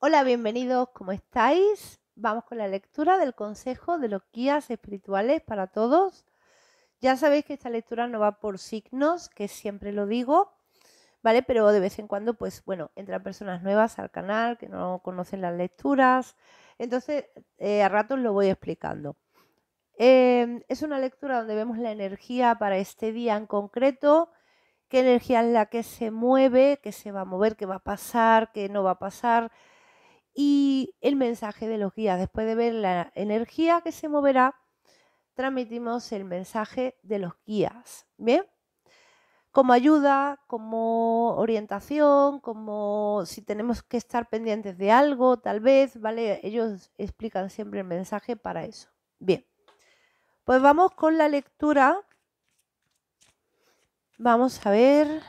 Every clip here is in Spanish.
Hola, bienvenidos, ¿cómo estáis? Vamos con la lectura del Consejo de los Guías Espirituales para Todos. Ya sabéis que esta lectura no va por signos, que siempre lo digo, ¿vale? Pero de vez en cuando, pues bueno, entran personas nuevas al canal que no conocen las lecturas. Entonces, eh, a ratos lo voy explicando. Em, es una lectura donde vemos la energía para este día en concreto, qué energía es la que se mueve, qué se va a mover, qué va a pasar, qué no va a pasar y el mensaje de los guías. Después de ver la energía que se moverá, transmitimos el mensaje de los guías. ¿Bien? Como ayuda, como orientación, como si tenemos que estar pendientes de algo, tal vez, ¿vale? Ellos explican siempre el mensaje para eso. Bien, pues vamos con la lectura. Vamos a ver.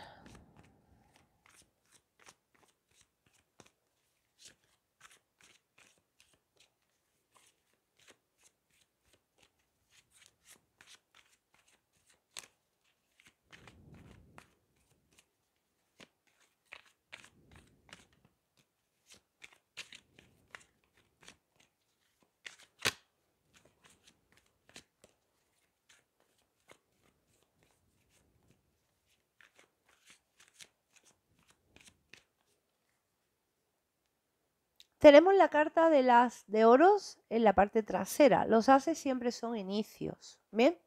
Tenemos la carta de las de oros en la parte trasera. Los haces siempre son inicios. Bien.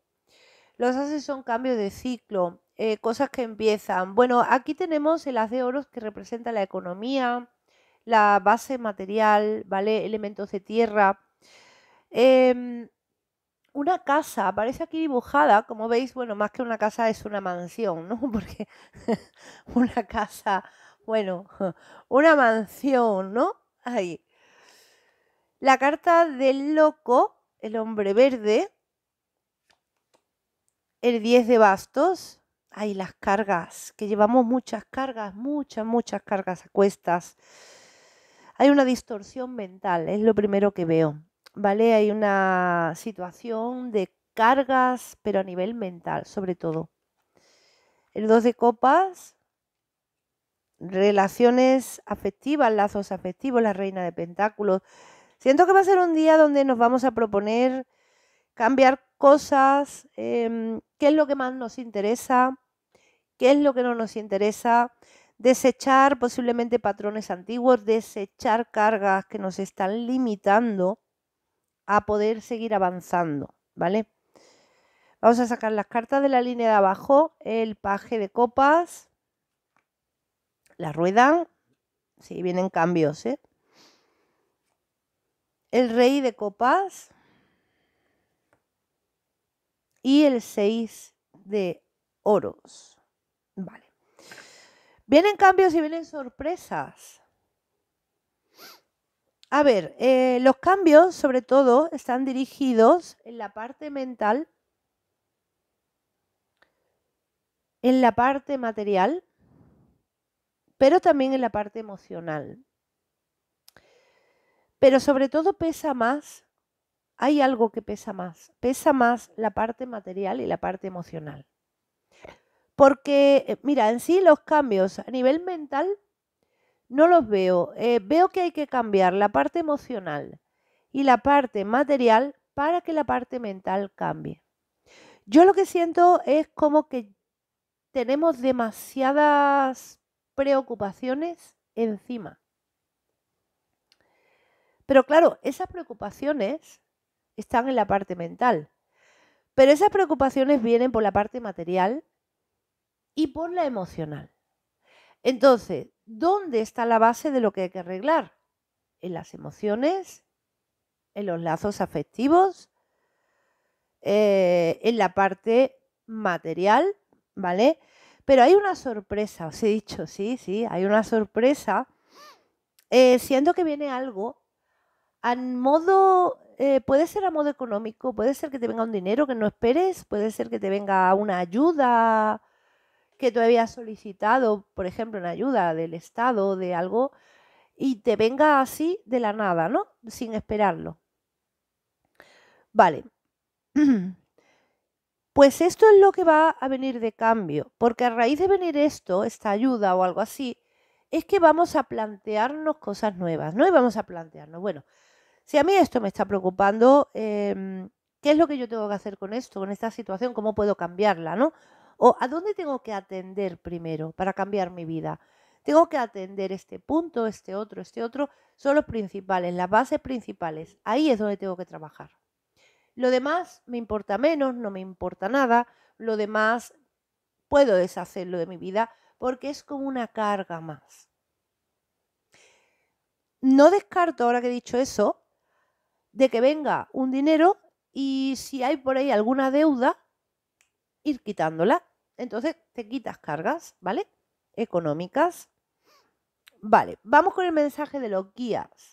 Los haces son cambios de ciclo, eh, cosas que empiezan. Bueno, aquí tenemos el as de oros que representa la economía, la base material, ¿vale? Elementos de tierra. Em, una casa, aparece aquí dibujada, como veis, bueno, más que una casa es una mansión, ¿no? Porque una casa, bueno, una mansión, ¿no? Ahí. La carta del loco, el hombre verde. El 10 de bastos. Hay las cargas, que llevamos muchas cargas, muchas, muchas cargas a cuestas. Hay una distorsión mental, es lo primero que veo. ¿Vale? Hay una situación de cargas, pero a nivel mental, sobre todo. El 2 de copas, relaciones afectivas, lazos afectivos, la reina de pentáculos. Siento que va a ser un día donde nos vamos a proponer cambiar cosas, em, qué es lo que más nos interesa, qué es lo que no nos interesa, desechar posiblemente patrones antiguos, desechar cargas que nos están limitando a poder seguir avanzando, ¿vale? Vamos a sacar las cartas de la línea de abajo, el paje de copas, la rueda, sí, vienen cambios, ¿eh? El rey de copas y el seis de oros. Vale. Vienen cambios y vienen sorpresas. A ver, eh, los cambios sobre todo están dirigidos en la parte mental, en la parte material pero también en la parte emocional. Pero sobre todo pesa más, hay algo que pesa más, pesa más la parte material y la parte emocional. Porque, eh, mira, en sí los cambios a nivel mental no los veo. Eh, veo que hay que cambiar la parte emocional y la parte material para que la parte mental cambie. Yo lo que siento es como que tenemos demasiadas preocupaciones encima. Pero claro, esas preocupaciones están en la parte mental. Pero esas preocupaciones vienen por la parte material y por la emocional. Entonces, ¿dónde está la base de lo que hay que arreglar? En las emociones, en los lazos afectivos, eh, en la parte material, ¿vale? Pero hay una sorpresa, os he dicho, sí, sí, hay una sorpresa. Eh, siento que viene algo a modo, eh, puede ser a modo económico, puede ser que te venga un dinero que no esperes, puede ser que te venga una ayuda que tú habías solicitado, por ejemplo, una ayuda del Estado, de algo, y te venga así de la nada, ¿no? Sin esperarlo. Vale. Pues esto es lo que va a venir de cambio, porque a raíz de venir esto, esta ayuda o algo así, es que vamos a plantearnos cosas nuevas, ¿no? Y vamos a plantearnos, bueno, si a mí esto me está preocupando, em, ¿qué es lo que yo tengo que hacer con esto, con esta situación? ¿Cómo puedo cambiarla, no? ¿O a dónde tengo que atender primero para cambiar mi vida? Tengo que atender este punto, este otro, este otro. Son los principales, las bases principales. Ahí es donde tengo que trabajar. Lo demás me importa menos, no me importa nada, lo demás puedo deshacerlo de mi vida porque es como una carga más. No descarto, ahora que he dicho eso, de que venga un dinero y si hay por ahí alguna deuda, ir quitándola. Entonces te quitas cargas, ¿vale? Económicas. Vale, vamos con el mensaje de los guías.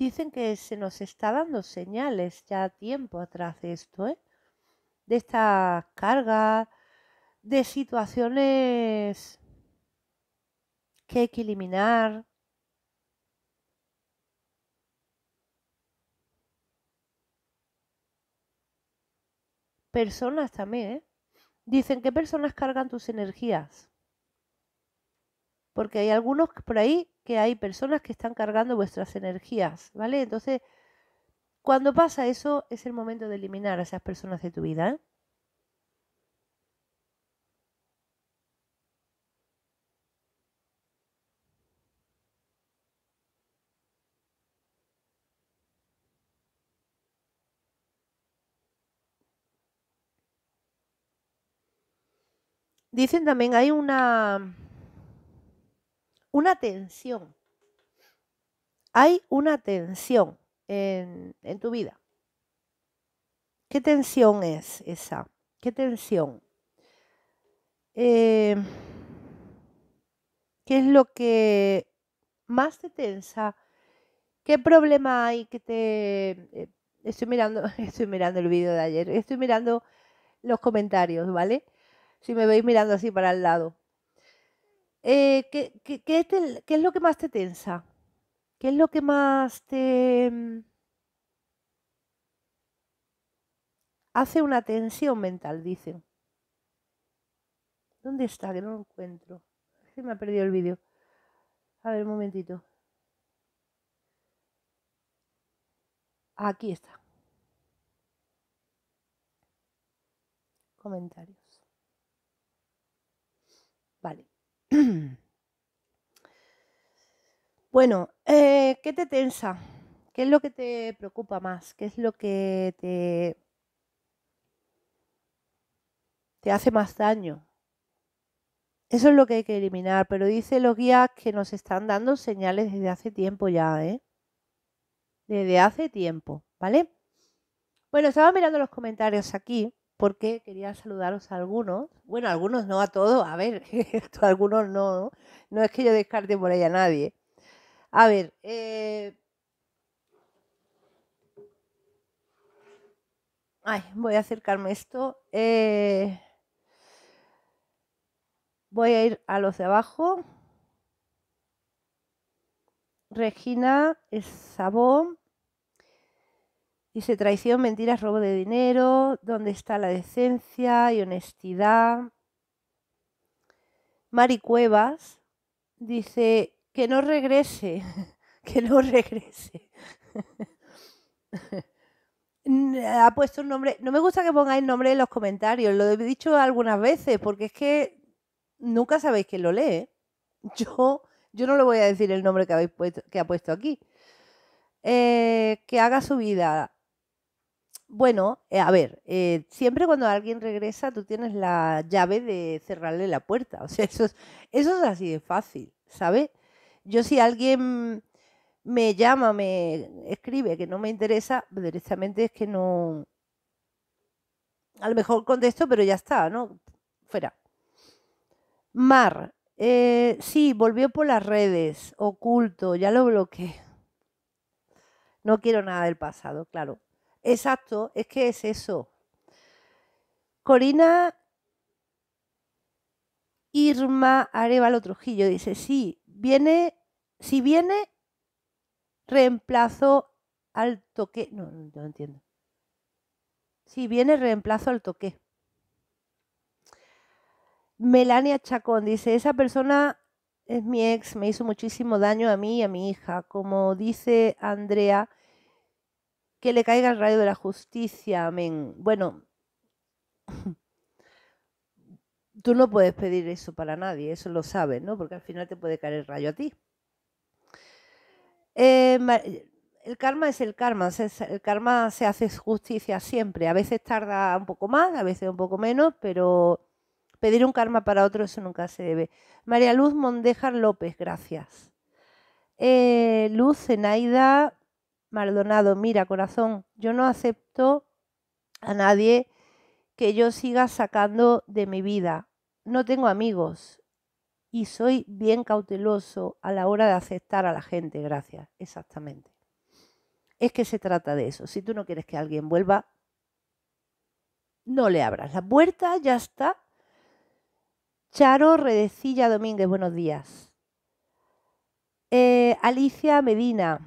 dicen que se nos está dando señales ya tiempo atrás de esto, ¿eh? de estas cargas, de situaciones que hay que eliminar. Personas también, ¿eh? Dicen que personas cargan tus energías. Porque hay algunos por ahí hay personas que están cargando vuestras energías, ¿vale? Entonces, cuando pasa eso, es el momento de eliminar a esas personas de tu vida. ¿eh? Dicen también, hay una, una tensión. Hay una tensión en, tu vida. ¿Qué tensión es esa? ¿Qué tensión? Eh, ¿Qué es lo que más te tensa? ¿Qué problema hay que te... Eh, estoy mirando, estoy mirando el vídeo de ayer, estoy mirando los comentarios, ¿vale? Si me veis mirando así para el lado eh, ¿qué, es lo que más te tensa? ¿Qué es lo que más te mm hace una tensión mental, dicen? ¿Dónde está? Que no lo encuentro. Se me ha perdido el vídeo. A ver, un momentito. Aquí está. Comentarios. Vale. Bueno, eh, ¿qué te tensa? ¿Qué es lo que te preocupa más? ¿Qué es lo que te, te hace más daño? Eso es lo que hay que eliminar, pero dice los guías que nos están dando señales desde hace tiempo ya, ¿eh? Desde hace tiempo, ¿vale? Bueno, estaba mirando los comentarios aquí porque quería saludaros a algunos. Bueno, algunos no a todos, a ver, a algunos no, no es que yo descarte por ahí a nadie. A ver, eh, Ay, voy a acercarme esto. Eh, voy a ir a los de abajo. Regina Sabón. Dice traición, mentiras, robo de dinero, dónde está la decencia y honestidad. Mari Cuevas dice que no regrese, que no regrese. ha puesto un nombre, no me gusta que pongáis nombre en los comentarios, lo he dicho algunas veces porque es que nunca sabéis quién lo lee. Yo, yo no le voy a decir el nombre que, habéis puesto, que ha puesto aquí. Eh, que haga su vida. Bueno, eh, a ver, eh, siempre cuando alguien regresa tú tienes la llave de cerrarle la puerta. O sea, eso es, así de fácil, ¿sabes? Yo si alguien me llama, me escribe que no me interesa, directamente es que no... A lo mejor contesto, pero ya está, ¿no? Fuera. Mar, eh, sí, volvió por las redes, oculto, ya lo bloqueé. No quiero nada del pasado, claro. Exacto, es que es eso. Corina Irma Arevalo Trujillo dice, sí, viene, si viene, reemplazo al toque. No, no, no entiendo. Si viene, reemplazo al toque. Melania Chacón dice, esa persona es mi ex, me hizo muchísimo daño a mí y a mi hija. Como dice Andrea, que le caiga el rayo de la justicia. Amén. Bueno, tú no puedes pedir eso para nadie, eso lo sabes, ¿no? Porque al final te puede caer el rayo a ti. Eh, el karma es el karma, el karma se hace justicia siempre. A veces tarda un poco más, a veces un poco menos, pero pedir un karma para otro eso nunca se debe. María Luz Mondejar López, gracias. Eh, Luz Enaida Maldonado, mira, corazón, yo no acepto a nadie que yo siga sacando de mi vida. No tengo amigos y soy bien cauteloso a la hora de aceptar a la gente, gracias, exactamente. Es que se trata de eso. Si tú no quieres que alguien vuelva, no le abras la puerta, ya está. Charo Redecilla Domínguez, buenos días. Eh, Alicia Medina,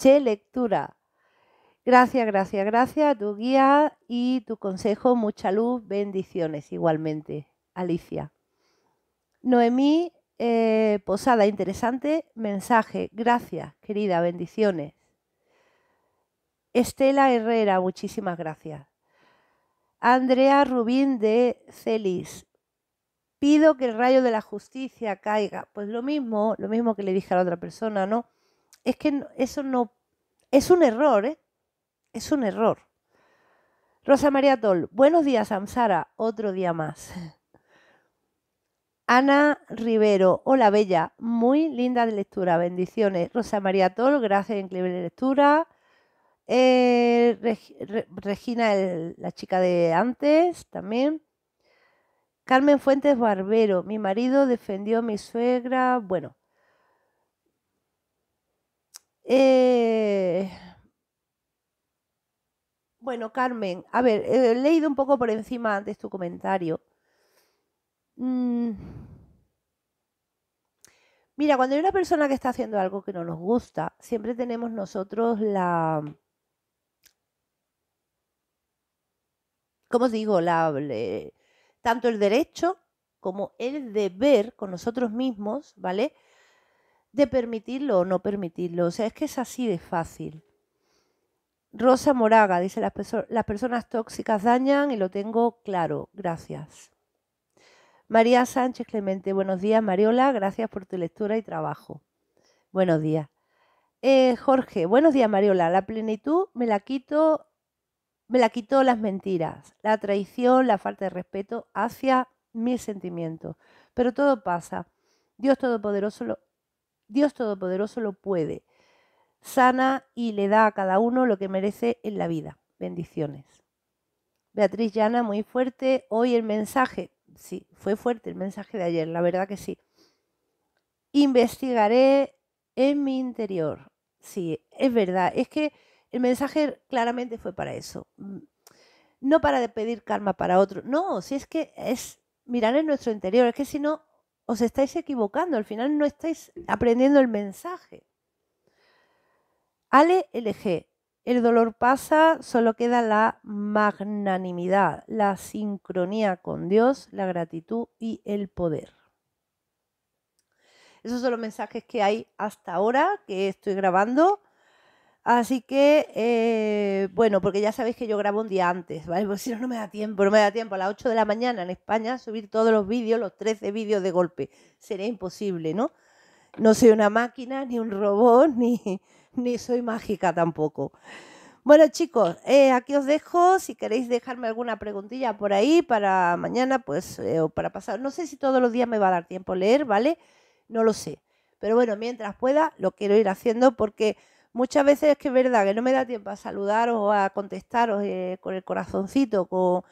Che Lectura. Gracias, gracias, gracias tu guía y tu consejo. Mucha luz, bendiciones igualmente, Alicia. Noemí eh, Posada, interesante mensaje. Gracias, querida, bendiciones. Estela Herrera, muchísimas gracias. Andrea Rubín de Celis. Pido que el rayo de la justicia caiga. Pues lo mismo, lo mismo que le dije a la otra persona, ¿no? es que eso no, es un error, ¿eh? Es un error. Rosa María Tol, buenos días, Amsara. otro día más. Ana Rivero, hola bella, muy linda de lectura, bendiciones. Rosa María Tol, gracias, increíble lectura. Eh, Regina, la chica de antes, también. Carmen Fuentes Barbero, mi marido defendió a mi suegra. Bueno, eh, bueno, Carmen, a ver, he leído un poco por encima antes tu comentario. Mm. Mira, cuando hay una persona que está haciendo algo que no nos gusta, siempre tenemos nosotros la... ¿Cómo digo? La, tanto el derecho como el deber con nosotros mismos, ¿vale? de permitirlo o no permitirlo. O sea, es que es así de fácil. Rosa Moraga dice, las, las personas tóxicas dañan y lo tengo claro. Gracias. María Sánchez Clemente, buenos días Mariola, gracias por tu lectura y trabajo. Buenos días. Eh, Jorge, buenos días Mariola, la plenitud me la quito, me la quito las mentiras, la traición, la falta de respeto hacia mis sentimientos. Pero todo pasa. Dios Todopoderoso lo, Dios Todopoderoso lo puede. Sana y le da a cada uno lo que merece en la vida. Bendiciones. Beatriz Llana, muy fuerte. Hoy el mensaje, sí, fue fuerte el mensaje de ayer, la verdad que sí. Investigaré en mi interior. Sí, es verdad. Es que el mensaje claramente fue para eso. Mm, no para de pedir karma para otro. No, si es que es mirar en nuestro interior. Es que si no, os estáis equivocando, al final no estáis aprendiendo el mensaje. Ale LG, el dolor pasa, solo queda la magnanimidad, la sincronía con Dios, la gratitud y el poder. Esos son los mensajes que hay hasta ahora que estoy grabando. Así que, eh, bueno, porque ya sabéis que yo grabo un día antes, ¿vale? Porque si no, no me da tiempo, no me da tiempo. A las 8 de la mañana en España subir todos los vídeos, los 13 vídeos de golpe. Sería imposible, ¿no? No soy una máquina, ni un robot, ni, ni soy mágica tampoco. Bueno, chicos, eh, aquí os dejo. Si queréis dejarme alguna preguntilla por ahí para mañana, pues, eh, o para pasar. No sé si todos los días me va a dar tiempo leer, ¿vale? No lo sé. Pero bueno, mientras pueda, lo quiero ir haciendo porque Muchas veces es que es verdad que no me da tiempo a saludaros o a contestaros eh, con el corazoncito, con,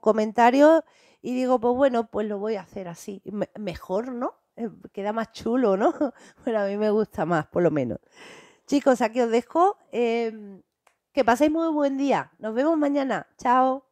comentarios, y digo, pues bueno, pues lo voy a hacer así. mejor, ¿no? Eh, queda más chulo, ¿no? bueno, a mí me gusta más, por lo menos. Chicos, aquí os dejo. Em, que paséis muy buen día. Nos vemos mañana. Chao.